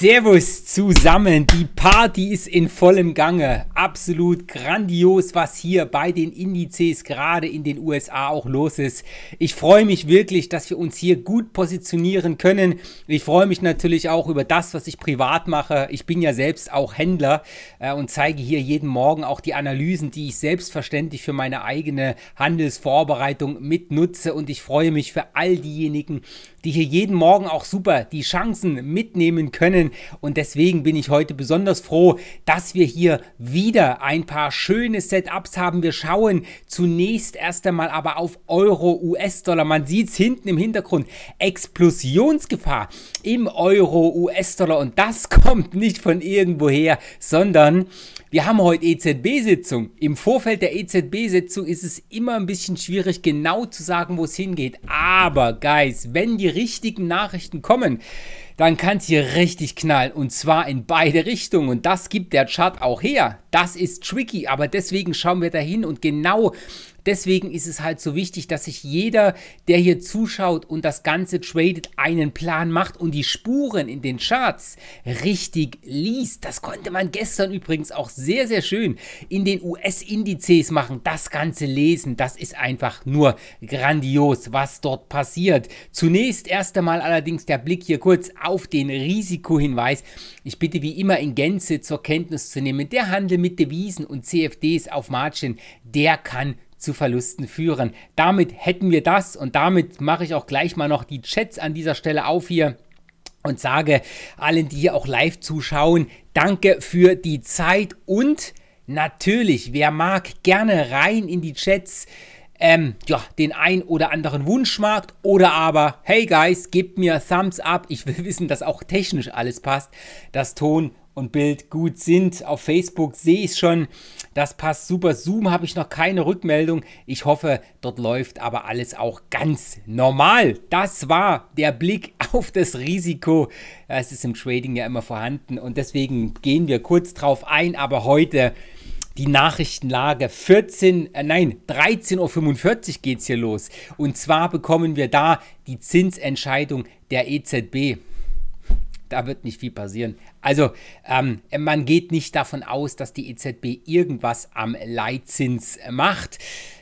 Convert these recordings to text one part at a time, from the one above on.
Servus zusammen, die Party ist in vollem Gange. Absolut grandios, was hier bei den Indizes gerade in den USA auch los ist. Ich freue mich wirklich, dass wir uns hier gut positionieren können. Ich freue mich natürlich auch über das, was ich privat mache. Ich bin ja selbst auch Händler äh, und zeige hier jeden Morgen auch die Analysen, die ich selbstverständlich für meine eigene Handelsvorbereitung mitnutze. Und ich freue mich für all diejenigen, die hier jeden Morgen auch super die Chancen mitnehmen können. Und deswegen bin ich heute besonders froh, dass wir hier wieder ein paar schöne Setups haben. Wir schauen zunächst erst einmal aber auf Euro, US-Dollar. Man sieht es hinten im Hintergrund. Explosionsgefahr im Euro, US-Dollar. Und das kommt nicht von irgendwoher, sondern wir haben heute EZB-Sitzung. Im Vorfeld der EZB-Sitzung ist es immer ein bisschen schwierig, genau zu sagen, wo es hingeht. Aber, Guys, wenn die richtigen Nachrichten kommen, dann kann es hier richtig knallen. Und zwar in beide Richtungen. Und das gibt der Chart auch her. Das ist tricky, aber deswegen schauen wir dahin. Und genau Deswegen ist es halt so wichtig, dass sich jeder, der hier zuschaut und das Ganze tradet, einen Plan macht und die Spuren in den Charts richtig liest. Das konnte man gestern übrigens auch sehr, sehr schön in den US-Indizes machen. Das Ganze lesen, das ist einfach nur grandios, was dort passiert. Zunächst erst einmal allerdings der Blick hier kurz auf den Risikohinweis. Ich bitte wie immer in Gänze zur Kenntnis zu nehmen, der Handel mit Devisen und CFDs auf Margin, der kann zu Verlusten führen. Damit hätten wir das und damit mache ich auch gleich mal noch die Chats an dieser Stelle auf hier und sage allen, die hier auch live zuschauen, danke für die Zeit und natürlich, wer mag, gerne rein in die Chats. Ähm, ja, den ein oder anderen Wunschmarkt oder aber, hey guys, gebt mir Thumbs up. Ich will wissen, dass auch technisch alles passt, dass Ton, und Bild gut sind. Auf Facebook sehe ich schon, das passt super. Zoom habe ich noch keine Rückmeldung. Ich hoffe, dort läuft aber alles auch ganz normal. Das war der Blick auf das Risiko. Es ist im Trading ja immer vorhanden und deswegen gehen wir kurz drauf ein, aber heute die Nachrichtenlage. 14, äh nein, 13.45 Uhr geht es hier los. Und zwar bekommen wir da die Zinsentscheidung der EZB da wird nicht viel passieren. Also ähm, man geht nicht davon aus, dass die EZB irgendwas am Leitzins macht.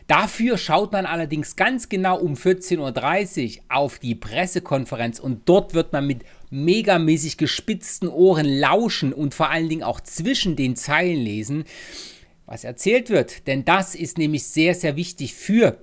Dafür schaut man allerdings ganz genau um 14.30 Uhr auf die Pressekonferenz und dort wird man mit megamäßig gespitzten Ohren lauschen und vor allen Dingen auch zwischen den Zeilen lesen, was erzählt wird. Denn das ist nämlich sehr, sehr wichtig für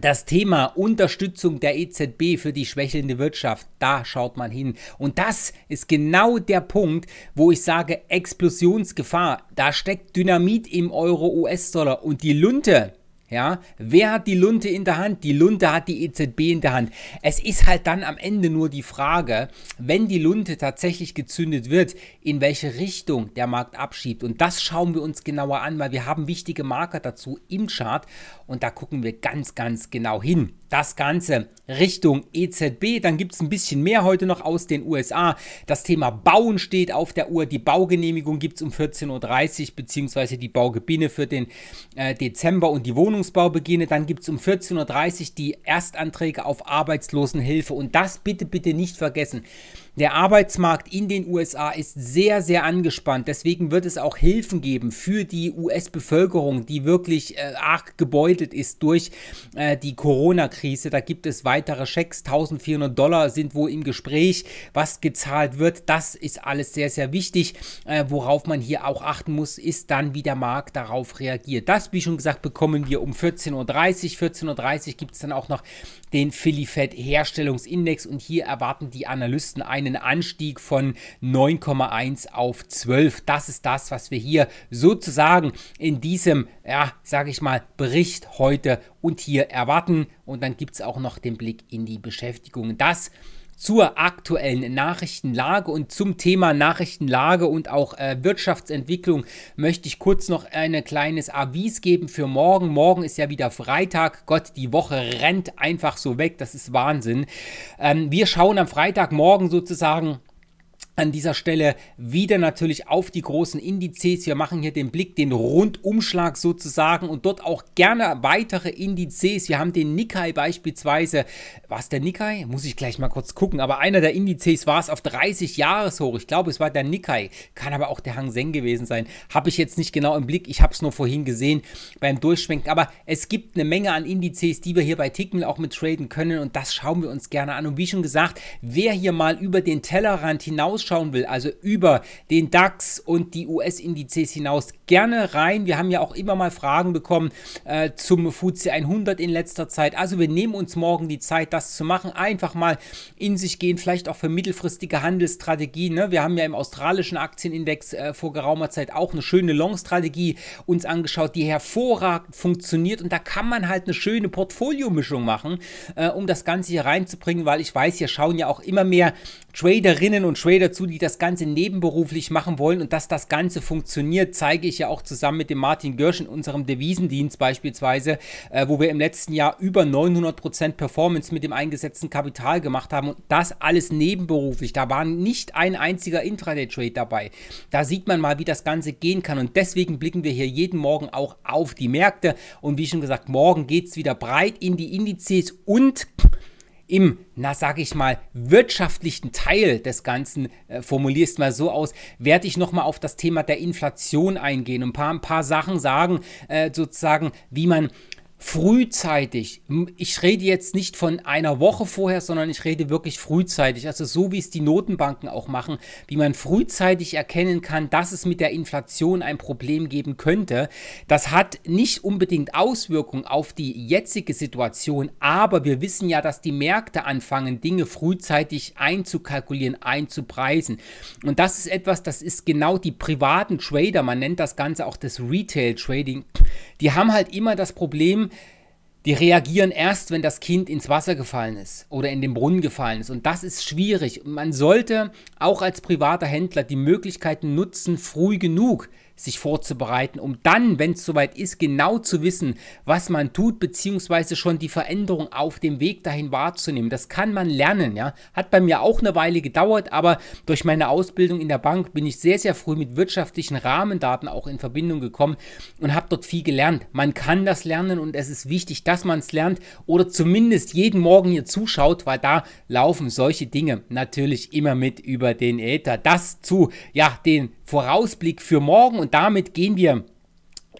das Thema Unterstützung der EZB für die schwächelnde Wirtschaft, da schaut man hin. Und das ist genau der Punkt, wo ich sage, Explosionsgefahr. Da steckt Dynamit im Euro-US-Dollar. Und die Lunte, ja, wer hat die Lunte in der Hand? Die Lunte hat die EZB in der Hand. Es ist halt dann am Ende nur die Frage, wenn die Lunte tatsächlich gezündet wird, in welche Richtung der Markt abschiebt. Und das schauen wir uns genauer an, weil wir haben wichtige Marker dazu im Chart und da gucken wir ganz, ganz genau hin das Ganze Richtung EZB. Dann gibt es ein bisschen mehr heute noch aus den USA. Das Thema Bauen steht auf der Uhr. Die Baugenehmigung gibt es um 14.30 Uhr, beziehungsweise die Baugebine für den äh, Dezember und die Wohnungsbaubeginne. Dann gibt es um 14.30 Uhr die Erstanträge auf Arbeitslosenhilfe. Und das bitte, bitte nicht vergessen. Der Arbeitsmarkt in den USA ist sehr, sehr angespannt. Deswegen wird es auch Hilfen geben für die US-Bevölkerung, die wirklich äh, arg gebeutelt ist durch äh, die Corona-Krise. Da gibt es weitere Schecks. 1400 Dollar sind wohl im Gespräch, was gezahlt wird. Das ist alles sehr, sehr wichtig. Äh, worauf man hier auch achten muss, ist dann, wie der Markt darauf reagiert. Das, wie schon gesagt, bekommen wir um 14.30 Uhr. 14.30 Uhr gibt es dann auch noch den Philly Fed Herstellungsindex und hier erwarten die Analysten ein einen Anstieg von 9,1 auf 12. Das ist das, was wir hier sozusagen in diesem, ja, sage ich mal, Bericht heute und hier erwarten. Und dann gibt es auch noch den Blick in die Beschäftigung. Das zur aktuellen Nachrichtenlage und zum Thema Nachrichtenlage und auch äh, Wirtschaftsentwicklung möchte ich kurz noch ein kleines Avis geben für morgen. Morgen ist ja wieder Freitag. Gott, die Woche rennt einfach so weg. Das ist Wahnsinn. Ähm, wir schauen am Freitagmorgen sozusagen an dieser Stelle wieder natürlich auf die großen Indizes. Wir machen hier den Blick, den Rundumschlag sozusagen und dort auch gerne weitere Indizes. Wir haben den Nikkei beispielsweise. War es der Nikkei? Muss ich gleich mal kurz gucken. Aber einer der Indizes war es auf 30 Jahreshoch. Ich glaube, es war der Nikkei. Kann aber auch der Hang Seng gewesen sein. Habe ich jetzt nicht genau im Blick. Ich habe es nur vorhin gesehen beim Durchschwenken. Aber es gibt eine Menge an Indizes, die wir hier bei Ticken auch mit traden können und das schauen wir uns gerne an. Und wie schon gesagt, wer hier mal über den Tellerrand hinaus hinausschauen will, also über den DAX und die US-Indizes hinaus, gerne rein. Wir haben ja auch immer mal Fragen bekommen äh, zum FTSE 100 in letzter Zeit. Also wir nehmen uns morgen die Zeit, das zu machen. Einfach mal in sich gehen, vielleicht auch für mittelfristige Handelsstrategien. Ne? Wir haben ja im australischen Aktienindex äh, vor geraumer Zeit auch eine schöne Long-Strategie uns angeschaut, die hervorragend funktioniert. Und da kann man halt eine schöne Portfoliomischung machen, äh, um das Ganze hier reinzubringen, weil ich weiß, hier schauen ja auch immer mehr Traderinnen und Trader zu, die das Ganze nebenberuflich machen wollen und dass das Ganze funktioniert, zeige ich ja auch zusammen mit dem Martin Görsch in unserem Devisendienst beispielsweise, äh, wo wir im letzten Jahr über 900% Performance mit dem eingesetzten Kapital gemacht haben und das alles nebenberuflich. Da war nicht ein einziger Intraday-Trade dabei. Da sieht man mal, wie das Ganze gehen kann und deswegen blicken wir hier jeden Morgen auch auf die Märkte und wie schon gesagt, morgen geht es wieder breit in die Indizes und im, na sag ich mal, wirtschaftlichen Teil des Ganzen, äh, formuliere mal so aus, werde ich nochmal auf das Thema der Inflation eingehen und ein paar, ein paar Sachen sagen, äh, sozusagen, wie man frühzeitig. Ich rede jetzt nicht von einer Woche vorher, sondern ich rede wirklich frühzeitig. Also so wie es die Notenbanken auch machen, wie man frühzeitig erkennen kann, dass es mit der Inflation ein Problem geben könnte. Das hat nicht unbedingt Auswirkungen auf die jetzige Situation, aber wir wissen ja, dass die Märkte anfangen, Dinge frühzeitig einzukalkulieren, einzupreisen. Und das ist etwas, das ist genau die privaten Trader, man nennt das Ganze auch das Retail Trading, die haben halt immer das Problem, die reagieren erst, wenn das Kind ins Wasser gefallen ist oder in den Brunnen gefallen ist. Und das ist schwierig. man sollte auch als privater Händler die Möglichkeiten nutzen, früh genug sich vorzubereiten, um dann, wenn es soweit ist, genau zu wissen, was man tut, beziehungsweise schon die Veränderung auf dem Weg dahin wahrzunehmen. Das kann man lernen, ja. Hat bei mir auch eine Weile gedauert, aber durch meine Ausbildung in der Bank bin ich sehr, sehr früh mit wirtschaftlichen Rahmendaten auch in Verbindung gekommen und habe dort viel gelernt. Man kann das lernen und es ist wichtig, dass man es lernt oder zumindest jeden Morgen hier zuschaut, weil da laufen solche Dinge natürlich immer mit über den Äther. Das zu, ja, den Vorausblick für morgen und damit gehen wir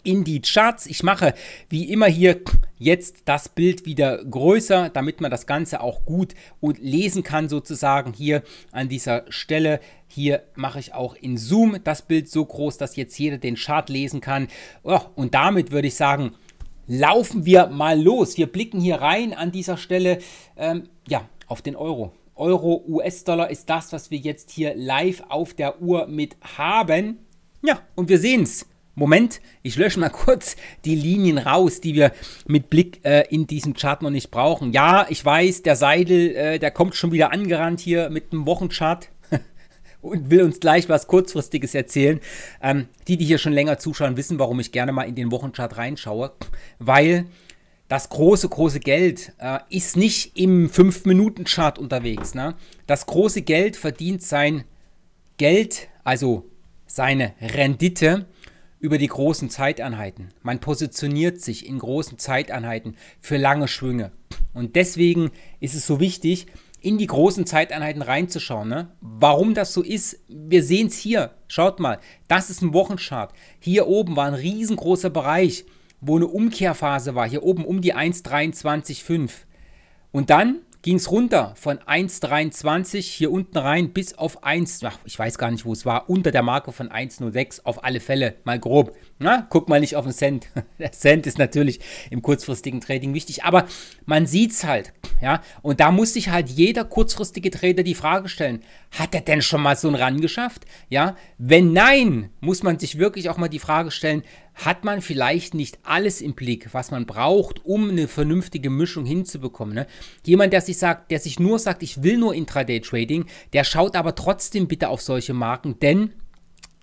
in die Charts. Ich mache wie immer hier jetzt das Bild wieder größer, damit man das Ganze auch gut und lesen kann sozusagen hier an dieser Stelle. Hier mache ich auch in Zoom das Bild so groß, dass jetzt jeder den Chart lesen kann. und damit würde ich sagen, laufen wir mal los. Wir blicken hier rein an dieser Stelle ähm, ja, auf den Euro. Euro, US-Dollar ist das, was wir jetzt hier live auf der Uhr mit haben. Ja, und wir sehen es. Moment, ich lösche mal kurz die Linien raus, die wir mit Blick äh, in diesem Chart noch nicht brauchen. Ja, ich weiß, der Seidel, äh, der kommt schon wieder angerannt hier mit einem Wochenchart und will uns gleich was Kurzfristiges erzählen. Ähm, die, die hier schon länger zuschauen, wissen, warum ich gerne mal in den Wochenchart reinschaue, weil das große, große Geld äh, ist nicht im 5-Minuten-Chart unterwegs. Ne? Das große Geld verdient sein Geld, also seine Rendite, über die großen Zeiteinheiten. Man positioniert sich in großen Zeiteinheiten für lange Schwünge. Und deswegen ist es so wichtig, in die großen Zeiteinheiten reinzuschauen. Ne? Warum das so ist, wir sehen es hier. Schaut mal, das ist ein Wochenchart. Hier oben war ein riesengroßer Bereich wo eine Umkehrphase war, hier oben um die 1,23,5. Und dann ging es runter von 1,23 hier unten rein bis auf 1, ach, ich weiß gar nicht, wo es war, unter der Marke von 1,06 auf alle Fälle, mal grob. Na, guck mal nicht auf den Cent. Der Cent ist natürlich im kurzfristigen Trading wichtig, aber man sieht es halt, ja. Und da muss sich halt jeder kurzfristige Trader die Frage stellen: Hat er denn schon mal so einen Run geschafft? Ja, wenn nein, muss man sich wirklich auch mal die Frage stellen: Hat man vielleicht nicht alles im Blick, was man braucht, um eine vernünftige Mischung hinzubekommen? Ne? Jemand, der sich sagt, der sich nur sagt, ich will nur Intraday Trading, der schaut aber trotzdem bitte auf solche Marken, denn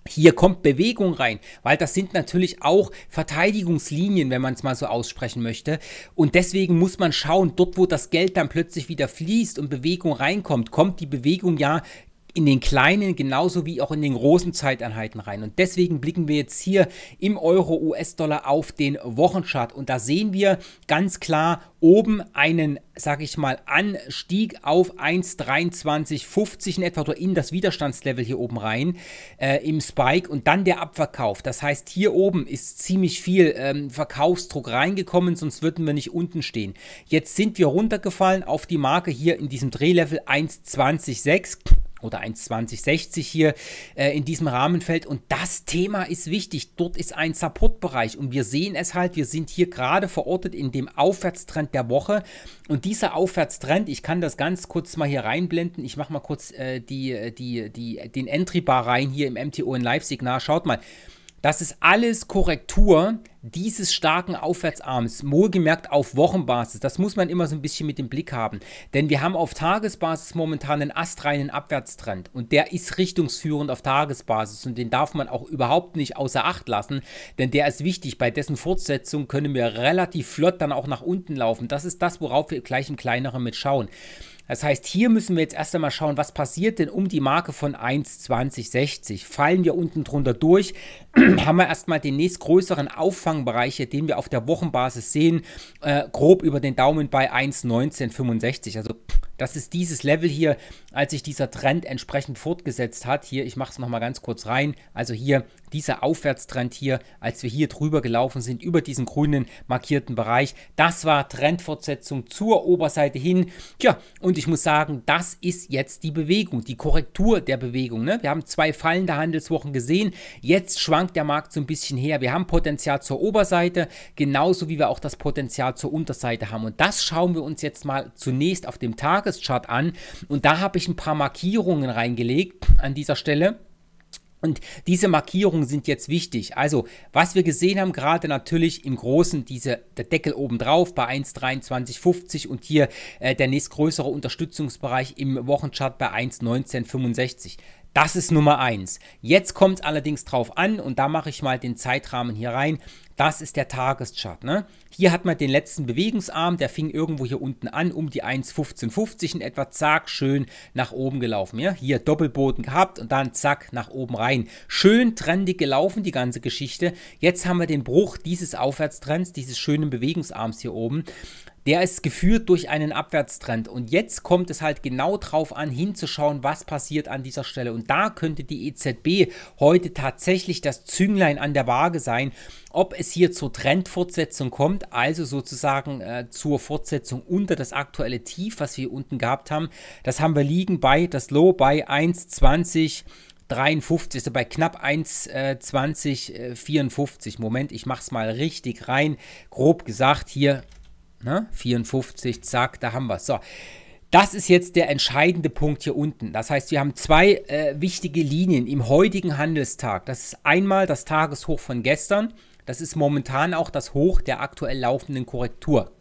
hier kommt Bewegung rein, weil das sind natürlich auch Verteidigungslinien, wenn man es mal so aussprechen möchte. Und deswegen muss man schauen, dort wo das Geld dann plötzlich wieder fließt und Bewegung reinkommt, kommt die Bewegung ja in den kleinen genauso wie auch in den großen Zeiteinheiten rein. Und deswegen blicken wir jetzt hier im Euro-US-Dollar auf den Wochenchart. Und da sehen wir ganz klar oben einen, sage ich mal, Anstieg auf 1,2350 in etwa oder in das Widerstandslevel hier oben rein äh, im Spike und dann der Abverkauf. Das heißt, hier oben ist ziemlich viel ähm, Verkaufsdruck reingekommen, sonst würden wir nicht unten stehen. Jetzt sind wir runtergefallen auf die Marke hier in diesem Drehlevel 1,206 oder 1,2060 hier äh, in diesem Rahmenfeld. Und das Thema ist wichtig. Dort ist ein Supportbereich und wir sehen es halt, wir sind hier gerade verortet in dem Aufwärtstrend der Woche. Und dieser Aufwärtstrend, ich kann das ganz kurz mal hier reinblenden. Ich mache mal kurz äh, die, äh, die, die, den Entry-Bar rein hier im MTO in Live-Signal. Schaut mal. Das ist alles Korrektur dieses starken Aufwärtsarms, wohlgemerkt auf Wochenbasis. Das muss man immer so ein bisschen mit dem Blick haben. Denn wir haben auf Tagesbasis momentan einen astreinen Abwärtstrend und der ist richtungsführend auf Tagesbasis und den darf man auch überhaupt nicht außer Acht lassen, denn der ist wichtig. Bei dessen Fortsetzung können wir relativ flott dann auch nach unten laufen. Das ist das, worauf wir gleich im Kleineren mit schauen. Das heißt, hier müssen wir jetzt erst einmal schauen, was passiert denn um die Marke von 1,2060? Fallen wir unten drunter durch? haben wir erstmal den nächstgrößeren Auffangbereich, den wir auf der Wochenbasis sehen, äh, grob über den Daumen bei 1,1965. Also das ist dieses Level hier, als sich dieser Trend entsprechend fortgesetzt hat. Hier, ich mache es nochmal ganz kurz rein. Also hier dieser Aufwärtstrend hier, als wir hier drüber gelaufen sind, über diesen grünen markierten Bereich. Das war Trendfortsetzung zur Oberseite hin. Tja, und ich muss sagen, das ist jetzt die Bewegung, die Korrektur der Bewegung. Ne? Wir haben zwei fallende Handelswochen gesehen. Jetzt schwankt verlangt der Markt so ein bisschen her. Wir haben Potenzial zur Oberseite, genauso wie wir auch das Potenzial zur Unterseite haben. Und das schauen wir uns jetzt mal zunächst auf dem Tageschart an. Und da habe ich ein paar Markierungen reingelegt an dieser Stelle. Und diese Markierungen sind jetzt wichtig. Also, was wir gesehen haben, gerade natürlich im Großen, diese, der Deckel oben drauf bei 1,2350 und hier äh, der nächstgrößere Unterstützungsbereich im Wochenchart bei 1,1965. Das ist Nummer 1. Jetzt kommt es allerdings drauf an und da mache ich mal den Zeitrahmen hier rein. Das ist der Tageschart. Ne? Hier hat man den letzten Bewegungsarm, der fing irgendwo hier unten an, um die 1,1550 in etwa, zack, schön nach oben gelaufen. Ja? Hier Doppelboden gehabt und dann zack, nach oben rein. Schön trendig gelaufen, die ganze Geschichte. Jetzt haben wir den Bruch dieses Aufwärtstrends, dieses schönen Bewegungsarms hier oben der ist geführt durch einen Abwärtstrend. Und jetzt kommt es halt genau drauf an, hinzuschauen, was passiert an dieser Stelle. Und da könnte die EZB heute tatsächlich das Zünglein an der Waage sein, ob es hier zur Trendfortsetzung kommt, also sozusagen äh, zur Fortsetzung unter das aktuelle Tief, was wir hier unten gehabt haben. Das haben wir liegen bei das Low bei 1,20. 53, also bei knapp 1,2054. äh, äh Moment, ich mache es mal richtig rein. Grob gesagt hier Ne? 54, zack, da haben wir es. So. Das ist jetzt der entscheidende Punkt hier unten. Das heißt, wir haben zwei äh, wichtige Linien im heutigen Handelstag. Das ist einmal das Tageshoch von gestern. Das ist momentan auch das Hoch der aktuell laufenden Korrektur.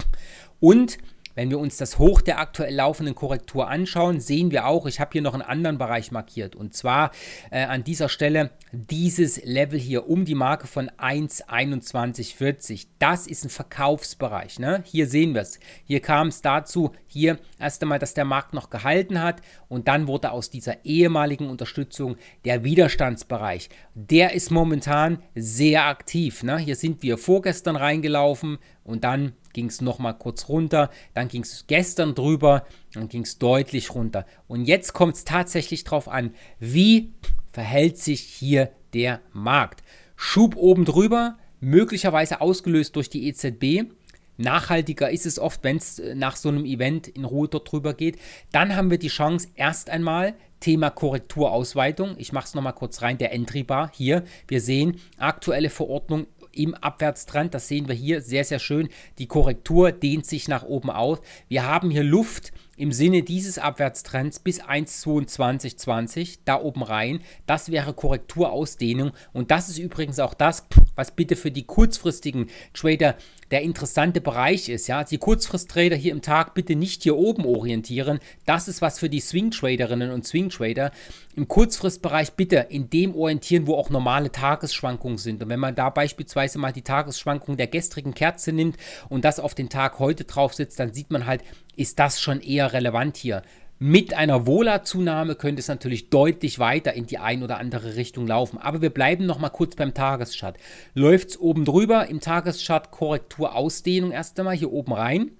Und wenn wir uns das Hoch der aktuell laufenden Korrektur anschauen, sehen wir auch, ich habe hier noch einen anderen Bereich markiert. Und zwar äh, an dieser Stelle dieses Level hier um die Marke von 1,2140. Das ist ein Verkaufsbereich. Ne? Hier sehen wir es. Hier kam es dazu, hier erst einmal, dass der Markt noch gehalten hat. Und dann wurde aus dieser ehemaligen Unterstützung der Widerstandsbereich. Der ist momentan sehr aktiv. Ne? Hier sind wir vorgestern reingelaufen und dann ging es nochmal kurz runter, dann ging es gestern drüber, dann ging es deutlich runter. Und jetzt kommt es tatsächlich drauf an, wie verhält sich hier der Markt. Schub oben drüber, möglicherweise ausgelöst durch die EZB. Nachhaltiger ist es oft, wenn es äh, nach so einem Event in Ruhe dort drüber geht. Dann haben wir die Chance, erst einmal Thema Korrekturausweitung. Ich mache es nochmal kurz rein, der Entry Bar hier. Wir sehen aktuelle Verordnung im Abwärtstrend. Das sehen wir hier sehr, sehr schön. Die Korrektur dehnt sich nach oben aus. Wir haben hier Luft im Sinne dieses Abwärtstrends bis 1,2220 da oben rein. Das wäre Korrekturausdehnung und das ist übrigens auch das, was bitte für die kurzfristigen Trader der interessante Bereich ist. Ja? Die Kurzfrist-Trader hier im Tag bitte nicht hier oben orientieren. Das ist was für die Swing-Traderinnen und Swing-Trader. Im Kurzfristbereich bitte in dem orientieren, wo auch normale Tagesschwankungen sind. Und wenn man da beispielsweise mal die Tagesschwankungen der gestrigen Kerze nimmt und das auf den Tag heute draufsetzt, dann sieht man halt, ist das schon eher relevant hier. Mit einer Wohlerzunahme könnte es natürlich deutlich weiter in die ein oder andere Richtung laufen. Aber wir bleiben noch mal kurz beim Tageschart. Läuft es oben drüber, im Tageschart Korrektur, Ausdehnung erst einmal hier oben rein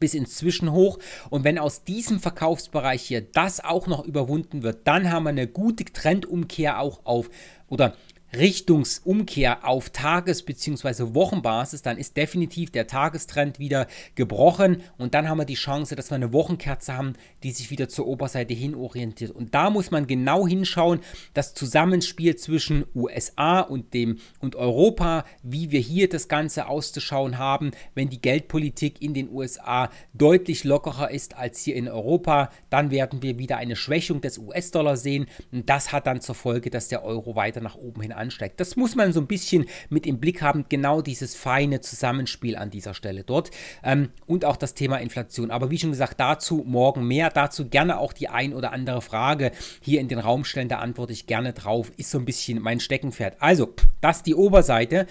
bis ins Zwischenhoch. Und wenn aus diesem Verkaufsbereich hier das auch noch überwunden wird, dann haben wir eine gute Trendumkehr auch auf oder Richtungsumkehr auf Tages- bzw. Wochenbasis, dann ist definitiv der Tagestrend wieder gebrochen und dann haben wir die Chance, dass wir eine Wochenkerze haben, die sich wieder zur Oberseite hin orientiert. Und da muss man genau hinschauen, das Zusammenspiel zwischen USA und dem und Europa, wie wir hier das Ganze auszuschauen haben, wenn die Geldpolitik in den USA deutlich lockerer ist als hier in Europa, dann werden wir wieder eine Schwächung des US-Dollar sehen und das hat dann zur Folge, dass der Euro weiter nach oben hin ansteigt. Das muss man so ein bisschen mit im Blick haben, genau dieses feine Zusammenspiel an dieser Stelle dort ähm, und auch das Thema Inflation. Aber wie schon gesagt, dazu morgen mehr, dazu gerne auch die ein oder andere Frage hier in den Raum stellen, da antworte ich gerne drauf, ist so ein bisschen mein Steckenpferd. Also, das ist die Oberseite.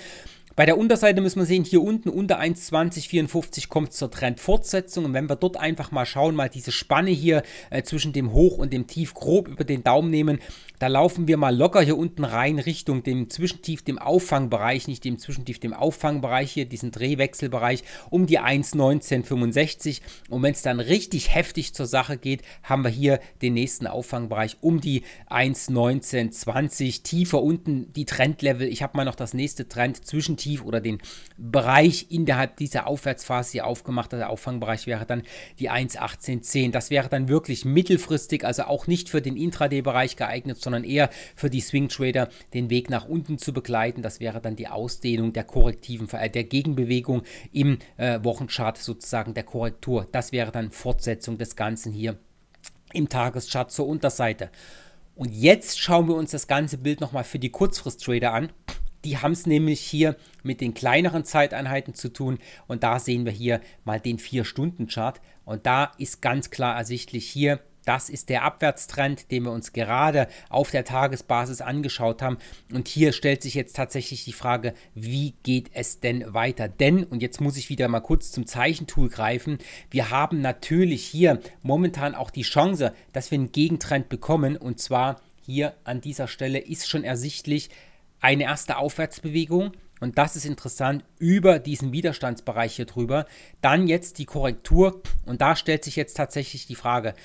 Bei der Unterseite müssen wir sehen, hier unten unter 1,2054 kommt es zur Trendfortsetzung. Und wenn wir dort einfach mal schauen, mal diese Spanne hier äh, zwischen dem Hoch und dem Tief grob über den Daumen nehmen, da laufen wir mal locker hier unten rein Richtung dem Zwischentief, dem Auffangbereich, nicht dem Zwischentief, dem Auffangbereich hier, diesen Drehwechselbereich um die 1,1965. Und wenn es dann richtig heftig zur Sache geht, haben wir hier den nächsten Auffangbereich um die 1,1920. Tiefer unten die Trendlevel. Ich habe mal noch das nächste Trend Zwischentief oder den Bereich innerhalb dieser Aufwärtsphase hier aufgemacht. Der Auffangbereich wäre dann die 1,1810. Das wäre dann wirklich mittelfristig, also auch nicht für den Intraday-Bereich geeignet, sondern sondern eher für die Swing Trader den Weg nach unten zu begleiten. Das wäre dann die Ausdehnung der korrektiven, äh, der Gegenbewegung im äh, Wochenchart sozusagen der Korrektur. Das wäre dann Fortsetzung des Ganzen hier im Tageschart zur Unterseite. Und jetzt schauen wir uns das ganze Bild nochmal für die Kurzfrist-Trader an. Die haben es nämlich hier mit den kleineren Zeiteinheiten zu tun. Und da sehen wir hier mal den 4-Stunden-Chart. Und da ist ganz klar ersichtlich hier das ist der Abwärtstrend, den wir uns gerade auf der Tagesbasis angeschaut haben. Und hier stellt sich jetzt tatsächlich die Frage, wie geht es denn weiter? Denn, und jetzt muss ich wieder mal kurz zum Zeichentool greifen, wir haben natürlich hier momentan auch die Chance, dass wir einen Gegentrend bekommen. Und zwar hier an dieser Stelle ist schon ersichtlich eine erste Aufwärtsbewegung. Und das ist interessant über diesen Widerstandsbereich hier drüber. Dann jetzt die Korrektur. Und da stellt sich jetzt tatsächlich die Frage,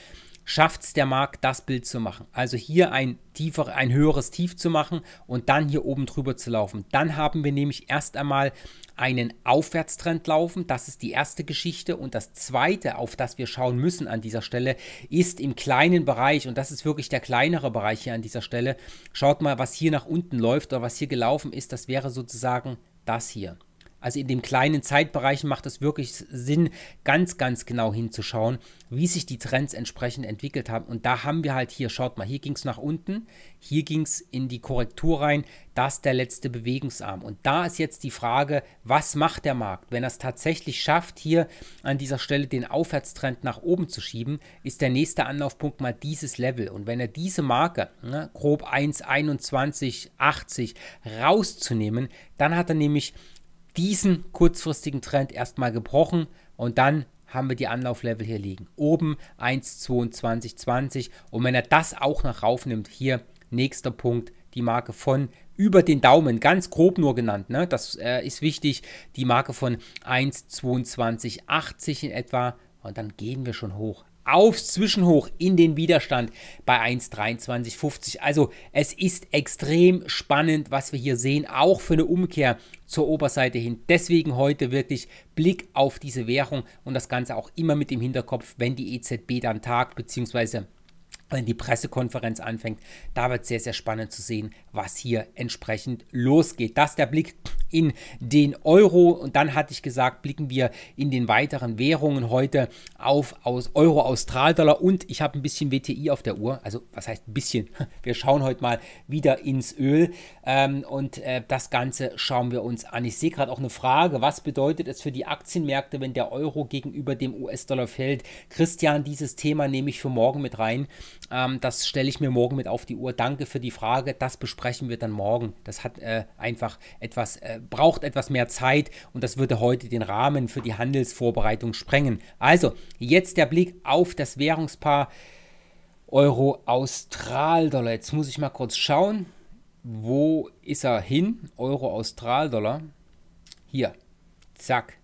schafft es der Markt, das Bild zu machen. Also hier ein, tiefer, ein höheres Tief zu machen und dann hier oben drüber zu laufen. Dann haben wir nämlich erst einmal einen Aufwärtstrend laufen. Das ist die erste Geschichte. Und das zweite, auf das wir schauen müssen an dieser Stelle, ist im kleinen Bereich, und das ist wirklich der kleinere Bereich hier an dieser Stelle, schaut mal, was hier nach unten läuft oder was hier gelaufen ist. Das wäre sozusagen das hier. Also in dem kleinen Zeitbereich macht es wirklich Sinn, ganz, ganz genau hinzuschauen, wie sich die Trends entsprechend entwickelt haben. Und da haben wir halt hier, schaut mal, hier ging es nach unten, hier ging es in die Korrektur rein, das ist der letzte Bewegungsarm. Und da ist jetzt die Frage, was macht der Markt? Wenn er es tatsächlich schafft, hier an dieser Stelle den Aufwärtstrend nach oben zu schieben, ist der nächste Anlaufpunkt mal dieses Level. Und wenn er diese Marke, ne, grob 1,21,80 rauszunehmen, dann hat er nämlich diesen kurzfristigen Trend erstmal gebrochen und dann haben wir die Anlauflevel hier liegen. Oben 1,2220 und wenn er das auch noch raufnimmt, hier nächster Punkt, die Marke von über den Daumen, ganz grob nur genannt, ne? das äh, ist wichtig, die Marke von 1,2280 in etwa und dann gehen wir schon hoch aufs Zwischenhoch in den Widerstand bei 1,2350. Also es ist extrem spannend, was wir hier sehen, auch für eine Umkehr zur Oberseite hin. Deswegen heute wirklich Blick auf diese Währung und das Ganze auch immer mit dem Hinterkopf, wenn die EZB dann tagt, beziehungsweise wenn die Pressekonferenz anfängt. Da wird es sehr, sehr spannend zu sehen, was hier entsprechend losgeht. Das ist der Blick in den Euro. Und dann hatte ich gesagt, blicken wir in den weiteren Währungen heute auf aus Euro, Australdollar und ich habe ein bisschen WTI auf der Uhr. Also was heißt ein bisschen? Wir schauen heute mal wieder ins Öl ähm, und äh, das Ganze schauen wir uns an. Ich sehe gerade auch eine Frage, was bedeutet es für die Aktienmärkte, wenn der Euro gegenüber dem US-Dollar fällt? Christian, dieses Thema nehme ich für morgen mit rein. Ähm, das stelle ich mir morgen mit auf die Uhr. Danke für die Frage. Das besprechen wir dann morgen. Das hat äh, einfach etwas, äh, braucht etwas mehr Zeit und das würde heute den Rahmen für die Handelsvorbereitung sprengen. Also, jetzt der Blick auf das Währungspaar Euro-Austral-Dollar. Jetzt muss ich mal kurz schauen. Wo ist er hin? Euro-Austral-Dollar. Hier. Zack.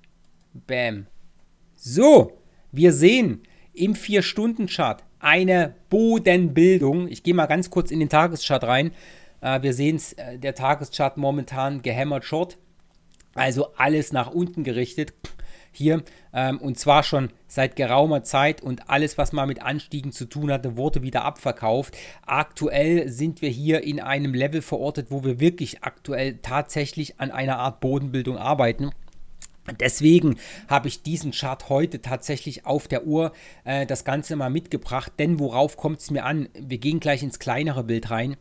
Bam. So, wir sehen im 4-Stunden-Chart eine Bodenbildung. Ich gehe mal ganz kurz in den Tageschart rein. Äh, wir sehen es, äh, der Tageschart momentan gehämmert short. Also alles nach unten gerichtet hier ähm, und zwar schon seit geraumer Zeit und alles, was mal mit Anstiegen zu tun hatte, wurde wieder abverkauft. Aktuell sind wir hier in einem Level verortet, wo wir wirklich aktuell tatsächlich an einer Art Bodenbildung arbeiten. Deswegen habe ich diesen Chart heute tatsächlich auf der Uhr äh, das Ganze mal mitgebracht, denn worauf kommt es mir an? Wir gehen gleich ins kleinere Bild rein.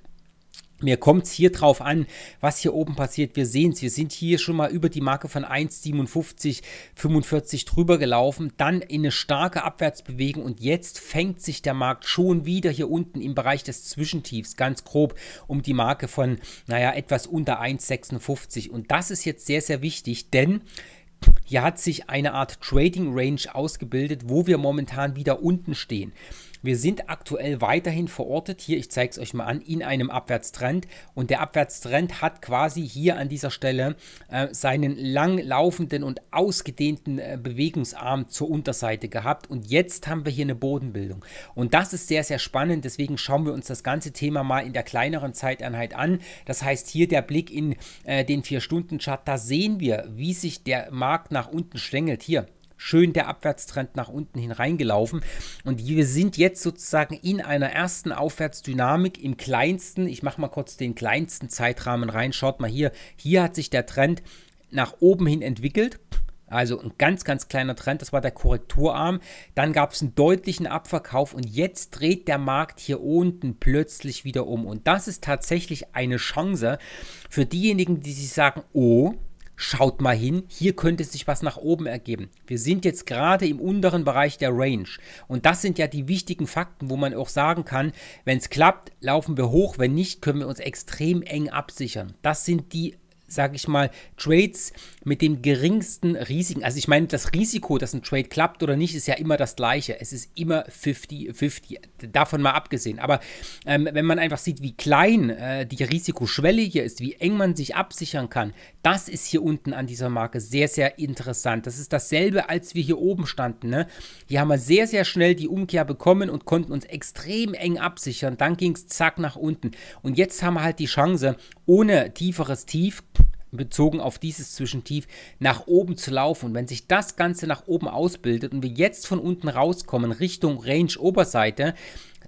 Mir kommt es hier drauf an, was hier oben passiert. Wir sehen es, wir sind hier schon mal über die Marke von 1,57, 45 drüber gelaufen, dann in eine starke Abwärtsbewegung und jetzt fängt sich der Markt schon wieder hier unten im Bereich des Zwischentiefs ganz grob um die Marke von, naja, etwas unter 1,56. Und das ist jetzt sehr, sehr wichtig, denn hier hat sich eine Art Trading Range ausgebildet, wo wir momentan wieder unten stehen. Wir sind aktuell weiterhin verortet, hier, ich zeige es euch mal an, in einem Abwärtstrend. Und der Abwärtstrend hat quasi hier an dieser Stelle äh, seinen lang laufenden und ausgedehnten äh, Bewegungsarm zur Unterseite gehabt. Und jetzt haben wir hier eine Bodenbildung. Und das ist sehr, sehr spannend. Deswegen schauen wir uns das ganze Thema mal in der kleineren Zeiteinheit an. Das heißt, hier der Blick in äh, den 4-Stunden-Chart, da sehen wir, wie sich der Markt nach unten schlängelt. Hier, schön der Abwärtstrend nach unten hin reingelaufen. Und wir sind jetzt sozusagen in einer ersten Aufwärtsdynamik im kleinsten. Ich mache mal kurz den kleinsten Zeitrahmen rein. Schaut mal hier. Hier hat sich der Trend nach oben hin entwickelt. Also ein ganz, ganz kleiner Trend, das war der Korrekturarm. Dann gab es einen deutlichen Abverkauf und jetzt dreht der Markt hier unten plötzlich wieder um. Und das ist tatsächlich eine Chance für diejenigen, die sich sagen, oh, schaut mal hin, hier könnte sich was nach oben ergeben. Wir sind jetzt gerade im unteren Bereich der Range. Und das sind ja die wichtigen Fakten, wo man auch sagen kann, wenn es klappt, laufen wir hoch, wenn nicht, können wir uns extrem eng absichern. Das sind die, sage ich mal, Trades, mit den geringsten Risiken. Also ich meine, das Risiko, dass ein Trade klappt oder nicht, ist ja immer das gleiche. Es ist immer 50-50, davon mal abgesehen. Aber ähm, wenn man einfach sieht, wie klein äh, die Risikoschwelle hier ist, wie eng man sich absichern kann, das ist hier unten an dieser Marke sehr, sehr interessant. Das ist dasselbe, als wir hier oben standen. Ne? Hier haben wir sehr, sehr schnell die Umkehr bekommen und konnten uns extrem eng absichern. Dann ging es zack nach unten. Und jetzt haben wir halt die Chance, ohne tieferes Tief bezogen auf dieses Zwischentief nach oben zu laufen. Und wenn sich das Ganze nach oben ausbildet und wir jetzt von unten rauskommen Richtung Range Oberseite,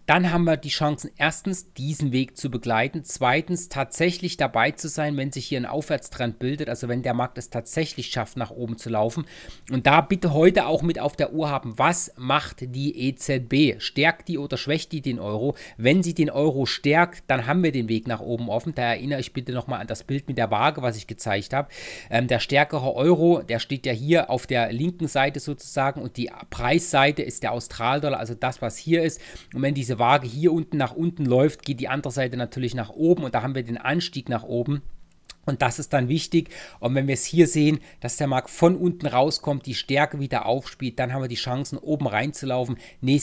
dann haben wir die Chancen, erstens diesen Weg zu begleiten, zweitens tatsächlich dabei zu sein, wenn sich hier ein Aufwärtstrend bildet, also wenn der Markt es tatsächlich schafft, nach oben zu laufen. Und da bitte heute auch mit auf der Uhr haben, was macht die EZB? Stärkt die oder schwächt die den Euro? Wenn sie den Euro stärkt, dann haben wir den Weg nach oben offen. Da erinnere ich bitte nochmal an das Bild mit der Waage, was ich gezeigt habe. Ähm, der stärkere Euro, der steht ja hier auf der linken Seite sozusagen und die Preisseite ist der Australdollar, also das, was hier ist. Und wenn diese diese Waage hier unten nach unten läuft, geht die andere Seite natürlich nach oben und da haben wir den Anstieg nach oben. Und das ist dann wichtig. Und wenn wir es hier sehen, dass der Markt von unten rauskommt, die Stärke wieder aufspielt, dann haben wir die Chancen, oben reinzulaufen.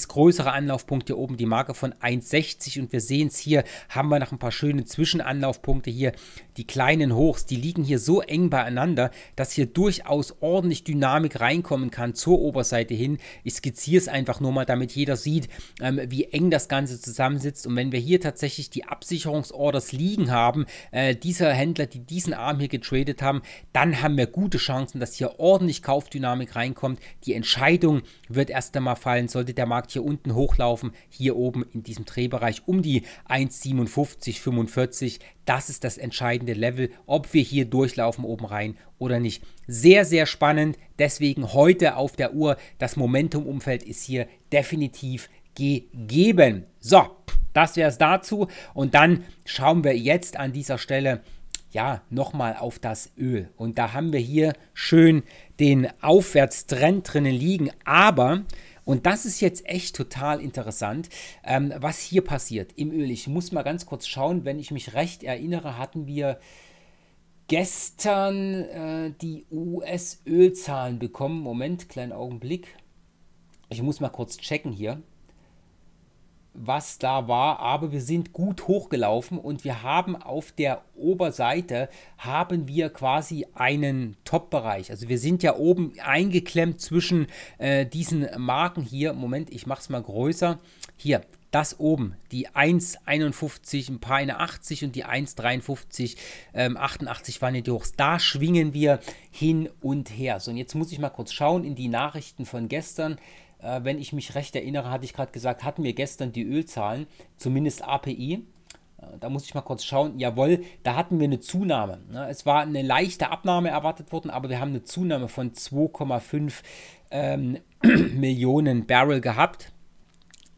größere Anlaufpunkt hier oben, die Marke von 1,60. Und wir sehen es hier, haben wir noch ein paar schöne Zwischenanlaufpunkte hier. Die kleinen Hochs, die liegen hier so eng beieinander, dass hier durchaus ordentlich Dynamik reinkommen kann zur Oberseite hin. Ich skizziere es einfach nur mal, damit jeder sieht, ähm, wie eng das Ganze zusammensitzt. Und wenn wir hier tatsächlich die Absicherungsorders liegen haben, äh, dieser Händler, die diesen Arm hier getradet haben, dann haben wir gute Chancen, dass hier ordentlich Kaufdynamik reinkommt. Die Entscheidung wird erst einmal fallen, sollte der Markt hier unten hochlaufen, hier oben in diesem Drehbereich um die 1,5745. Das ist das entscheidende Level, ob wir hier durchlaufen oben rein oder nicht. Sehr, sehr spannend. Deswegen heute auf der Uhr. Das Momentumumfeld ist hier definitiv gegeben. So, das wäre es dazu. Und dann schauen wir jetzt an dieser Stelle ja, nochmal auf das Öl. Und da haben wir hier schön den Aufwärtstrend drinnen liegen. Aber, und das ist jetzt echt total interessant, ähm, was hier passiert im Öl. Ich muss mal ganz kurz schauen, wenn ich mich recht erinnere, hatten wir gestern äh, die US-Ölzahlen bekommen. Moment, kleinen Augenblick. Ich muss mal kurz checken hier was da war, aber wir sind gut hochgelaufen und wir haben auf der Oberseite haben wir quasi einen Top-Bereich. Also wir sind ja oben eingeklemmt zwischen äh, diesen Marken hier. Moment, ich mache es mal größer. Hier, das oben, die 1,51, ein paar eine 80 und die 1,53, ähm, 88 waren die Hochs. Da schwingen wir hin und her. So, und jetzt muss ich mal kurz schauen in die Nachrichten von gestern äh, wenn ich mich recht erinnere, hatte ich gerade gesagt, hatten wir gestern die Ölzahlen, zumindest API. Äh, da muss ich mal kurz schauen. Jawohl, da hatten wir eine Zunahme. Ne? Es war eine leichte Abnahme erwartet worden, aber wir haben eine Zunahme von 2,5 ähm, Millionen Barrel gehabt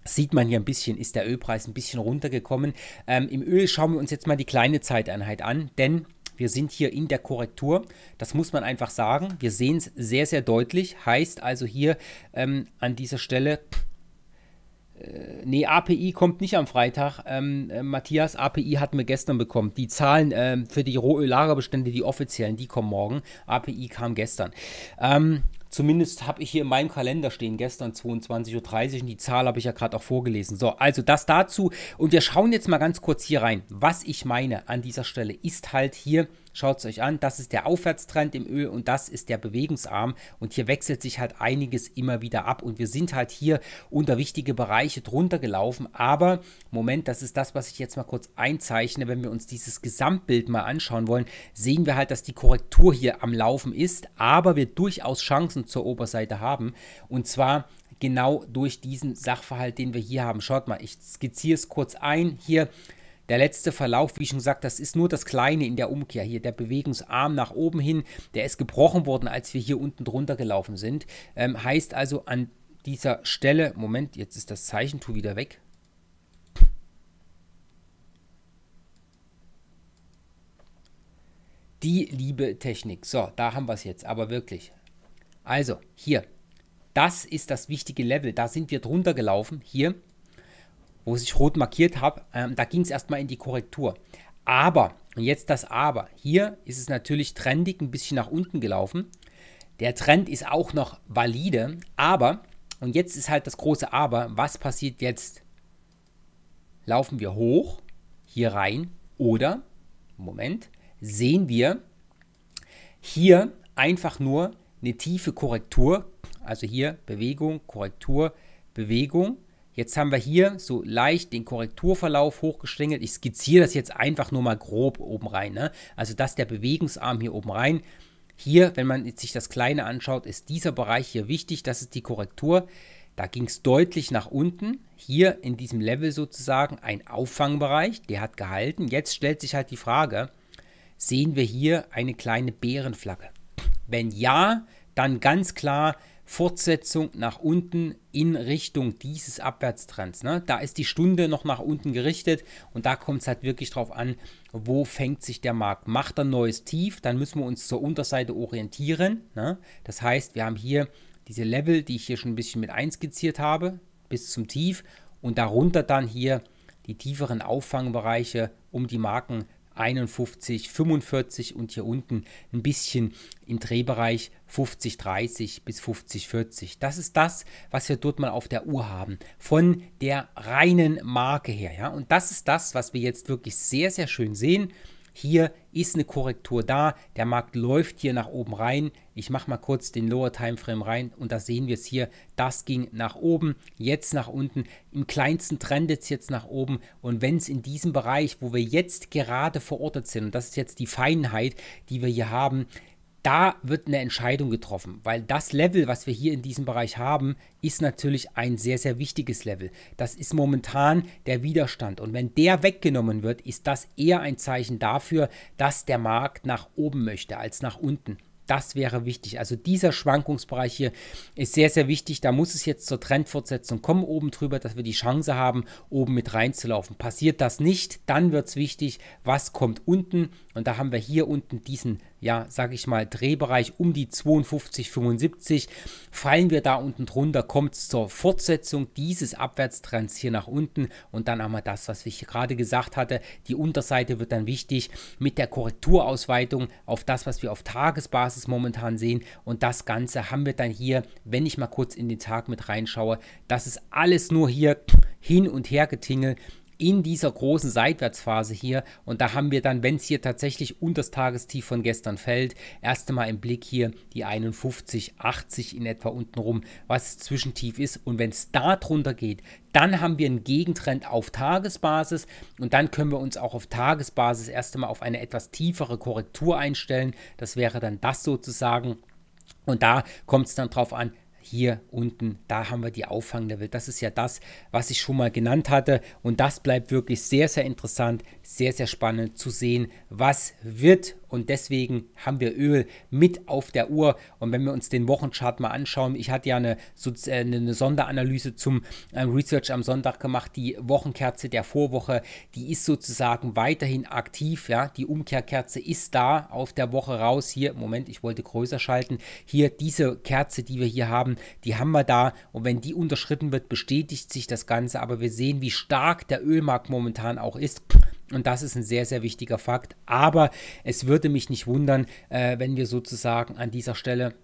sieht man hier ein bisschen, ist der Ölpreis ein bisschen runtergekommen. Ähm, Im Öl schauen wir uns jetzt mal die kleine Zeiteinheit an, denn wir sind hier in der Korrektur. Das muss man einfach sagen. Wir sehen es sehr, sehr deutlich. Heißt also hier ähm, an dieser Stelle äh, nee, API kommt nicht am Freitag. Ähm, äh, Matthias, API hatten wir gestern bekommen. Die Zahlen ähm, für die Rohöl-Lagerbestände, die offiziellen, die kommen morgen. API kam gestern. Ähm, Zumindest habe ich hier in meinem Kalender stehen, gestern 22.30 Uhr und die Zahl habe ich ja gerade auch vorgelesen. So, also das dazu. Und wir schauen jetzt mal ganz kurz hier rein. Was ich meine an dieser Stelle ist halt hier Schaut es euch an, das ist der Aufwärtstrend im Öl und das ist der Bewegungsarm. Und hier wechselt sich halt einiges immer wieder ab. Und wir sind halt hier unter wichtige Bereiche drunter gelaufen. Aber Moment, das ist das, was ich jetzt mal kurz einzeichne. Wenn wir uns dieses Gesamtbild mal anschauen wollen, sehen wir halt, dass die Korrektur hier am Laufen ist. Aber wir durchaus Chancen zur Oberseite haben. Und zwar genau durch diesen Sachverhalt, den wir hier haben. Schaut mal, ich skizziere es kurz ein. Hier der letzte Verlauf, wie schon gesagt, das ist nur das Kleine in der Umkehr hier. Der Bewegungsarm nach oben hin, der ist gebrochen worden, als wir hier unten drunter gelaufen sind. Ähm, heißt also an dieser Stelle, Moment, jetzt ist das Zeichentool wieder weg. Die liebe Technik. So, da haben wir es jetzt, aber wirklich. Also, hier, das ist das wichtige Level. Da sind wir drunter gelaufen, hier wo ich rot markiert habe, ähm, da ging es erstmal in die Korrektur. Aber, und jetzt das Aber, hier ist es natürlich trendig ein bisschen nach unten gelaufen. Der Trend ist auch noch valide, aber, und jetzt ist halt das große Aber, was passiert jetzt? Laufen wir hoch, hier rein, oder, Moment, sehen wir hier einfach nur eine tiefe Korrektur, also hier Bewegung, Korrektur, Bewegung, Jetzt haben wir hier so leicht den Korrekturverlauf hochgeschlängelt. Ich skizziere das jetzt einfach nur mal grob oben rein. Ne? Also das ist der Bewegungsarm hier oben rein. Hier, wenn man sich das Kleine anschaut, ist dieser Bereich hier wichtig. Das ist die Korrektur. Da ging es deutlich nach unten. Hier in diesem Level sozusagen ein Auffangbereich, der hat gehalten. Jetzt stellt sich halt die Frage, sehen wir hier eine kleine Bärenflagge? Wenn ja, dann ganz klar Fortsetzung nach unten in Richtung dieses Abwärtstrends. Ne? Da ist die Stunde noch nach unten gerichtet und da kommt es halt wirklich drauf an, wo fängt sich der Markt. Macht er ein neues Tief, dann müssen wir uns zur Unterseite orientieren. Ne? Das heißt, wir haben hier diese Level, die ich hier schon ein bisschen mit einskizziert habe, bis zum Tief und darunter dann hier die tieferen Auffangbereiche um die Marken 51, 45 und hier unten ein bisschen im Drehbereich 50, 30 bis 50, 40. Das ist das, was wir dort mal auf der Uhr haben, von der reinen Marke her. Ja? Und das ist das, was wir jetzt wirklich sehr, sehr schön sehen. Hier ist eine Korrektur da, der Markt läuft hier nach oben rein. Ich mache mal kurz den Lower Timeframe rein und da sehen wir es hier. Das ging nach oben, jetzt nach unten. Im kleinsten Trend es jetzt nach oben und wenn es in diesem Bereich, wo wir jetzt gerade verortet sind, und das ist jetzt die Feinheit, die wir hier haben, da wird eine Entscheidung getroffen, weil das Level, was wir hier in diesem Bereich haben, ist natürlich ein sehr, sehr wichtiges Level. Das ist momentan der Widerstand und wenn der weggenommen wird, ist das eher ein Zeichen dafür, dass der Markt nach oben möchte als nach unten. Das wäre wichtig. Also dieser Schwankungsbereich hier ist sehr, sehr wichtig. Da muss es jetzt zur Trendfortsetzung kommen oben drüber, dass wir die Chance haben, oben mit reinzulaufen. Passiert das nicht, dann wird es wichtig, was kommt unten und da haben wir hier unten diesen, ja, sag ich mal, Drehbereich um die 52, 75. Fallen wir da unten drunter, kommt es zur Fortsetzung dieses Abwärtstrends hier nach unten. Und dann haben wir das, was ich gerade gesagt hatte. Die Unterseite wird dann wichtig mit der Korrekturausweitung auf das, was wir auf Tagesbasis momentan sehen. Und das Ganze haben wir dann hier, wenn ich mal kurz in den Tag mit reinschaue, das ist alles nur hier hin und her getingelt in dieser großen Seitwärtsphase hier. Und da haben wir dann, wenn es hier tatsächlich unter das Tagestief von gestern fällt, erst einmal im Blick hier die 51, 80 in etwa unten rum, was Zwischentief ist. Und wenn es da drunter geht, dann haben wir einen Gegentrend auf Tagesbasis und dann können wir uns auch auf Tagesbasis erst einmal auf eine etwas tiefere Korrektur einstellen. Das wäre dann das sozusagen. Und da kommt es dann drauf an, hier unten, da haben wir die Auffanglevel. Das ist ja das, was ich schon mal genannt hatte. Und das bleibt wirklich sehr, sehr interessant, sehr, sehr spannend zu sehen, was wird und deswegen haben wir Öl mit auf der Uhr. Und wenn wir uns den Wochenchart mal anschauen, ich hatte ja eine, äh, eine Sonderanalyse zum äh, Research am Sonntag gemacht, die Wochenkerze der Vorwoche, die ist sozusagen weiterhin aktiv, ja, die Umkehrkerze ist da auf der Woche raus. Hier, Moment, ich wollte größer schalten. Hier diese Kerze, die wir hier haben, die haben wir da und wenn die unterschritten wird, bestätigt sich das Ganze. Aber wir sehen, wie stark der Ölmarkt momentan auch ist. Und das ist ein sehr, sehr wichtiger Fakt. Aber es würde mich nicht wundern, äh, wenn wir sozusagen an dieser Stelle,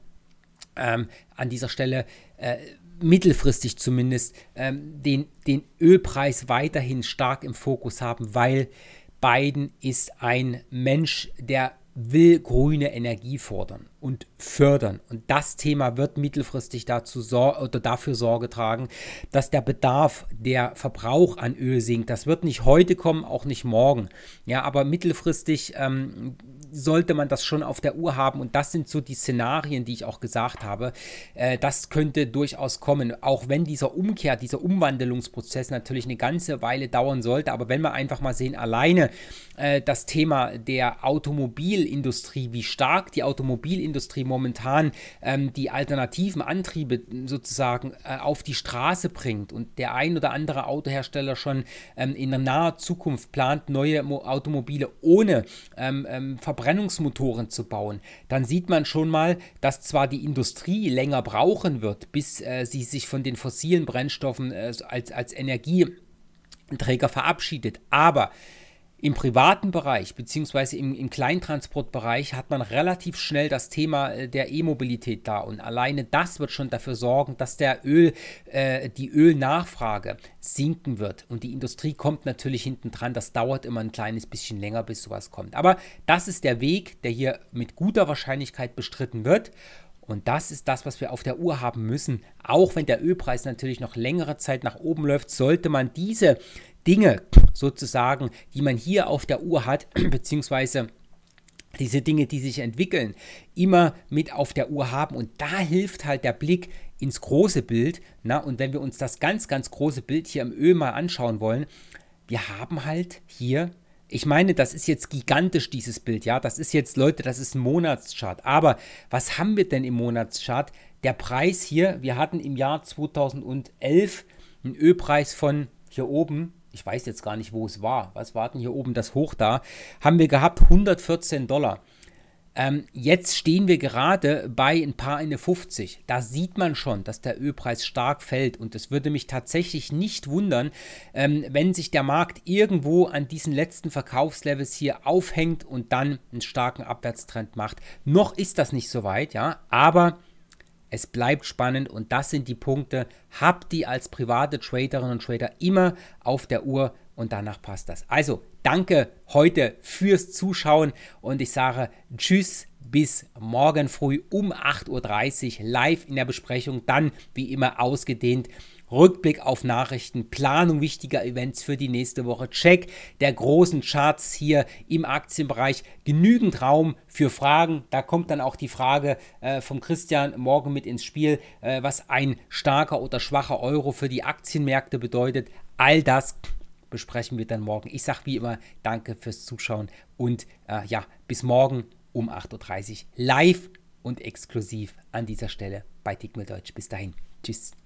ähm, an dieser Stelle äh, mittelfristig zumindest ähm, den, den Ölpreis weiterhin stark im Fokus haben, weil Biden ist ein Mensch, der will grüne Energie fordern und fördern. Und das Thema wird mittelfristig dazu oder dafür Sorge tragen, dass der Bedarf, der Verbrauch an Öl sinkt. Das wird nicht heute kommen, auch nicht morgen. Ja, aber mittelfristig ähm, sollte man das schon auf der Uhr haben. Und das sind so die Szenarien, die ich auch gesagt habe. Äh, das könnte durchaus kommen, auch wenn dieser Umkehr, dieser Umwandlungsprozess natürlich eine ganze Weile dauern sollte. Aber wenn wir einfach mal sehen, alleine äh, das Thema der Automobilindustrie, wie stark die Automobilindustrie momentan ähm, die alternativen Antriebe sozusagen äh, auf die Straße bringt und der ein oder andere Autohersteller schon ähm, in naher Zukunft plant, neue Mo Automobile ohne ähm, ähm Verbrennung Verbrennungsmotoren zu bauen, dann sieht man schon mal, dass zwar die Industrie länger brauchen wird, bis äh, sie sich von den fossilen Brennstoffen äh, als, als Energieträger verabschiedet, aber im privaten Bereich bzw. im, im Kleintransportbereich hat man relativ schnell das Thema äh, der E-Mobilität da und alleine das wird schon dafür sorgen, dass der Öl, äh, die Ölnachfrage sinken wird und die Industrie kommt natürlich hinten dran. Das dauert immer ein kleines bisschen länger, bis sowas kommt. Aber das ist der Weg, der hier mit guter Wahrscheinlichkeit bestritten wird. Und das ist das, was wir auf der Uhr haben müssen. Auch wenn der Ölpreis natürlich noch längere Zeit nach oben läuft, sollte man diese Dinge sozusagen, die man hier auf der Uhr hat, beziehungsweise diese Dinge, die sich entwickeln, immer mit auf der Uhr haben. Und da hilft halt der Blick ins große Bild. Na? Und wenn wir uns das ganz, ganz große Bild hier im Öl mal anschauen wollen, wir haben halt hier, ich meine, das ist jetzt gigantisch, dieses Bild, ja. Das ist jetzt, Leute, das ist ein Monatschart. Aber was haben wir denn im Monatschart? Der Preis hier, wir hatten im Jahr 2011 einen Ölpreis von hier oben ich weiß jetzt gar nicht, wo es war. Was war denn hier oben das Hoch da? Haben wir gehabt 114 Dollar. Ähm, jetzt stehen wir gerade bei ein paar eine 50. Da sieht man schon, dass der Ölpreis stark fällt. Und es würde mich tatsächlich nicht wundern, ähm, wenn sich der Markt irgendwo an diesen letzten Verkaufslevels hier aufhängt und dann einen starken Abwärtstrend macht. Noch ist das nicht so weit, ja, aber es bleibt spannend und das sind die Punkte. Habt die als private Traderinnen und Trader immer auf der Uhr und danach passt das. Also danke heute fürs Zuschauen und ich sage Tschüss bis morgen früh um 8.30 Uhr live in der Besprechung, dann wie immer ausgedehnt Rückblick auf Nachrichten, Planung wichtiger Events für die nächste Woche, Check der großen Charts hier im Aktienbereich, genügend Raum für Fragen. Da kommt dann auch die Frage äh, vom Christian morgen mit ins Spiel, äh, was ein starker oder schwacher Euro für die Aktienmärkte bedeutet. All das besprechen wir dann morgen. Ich sage wie immer, danke fürs Zuschauen und äh, ja, bis morgen um 8.30 Uhr live und exklusiv an dieser Stelle bei Dickmel Deutsch. Bis dahin. Tschüss.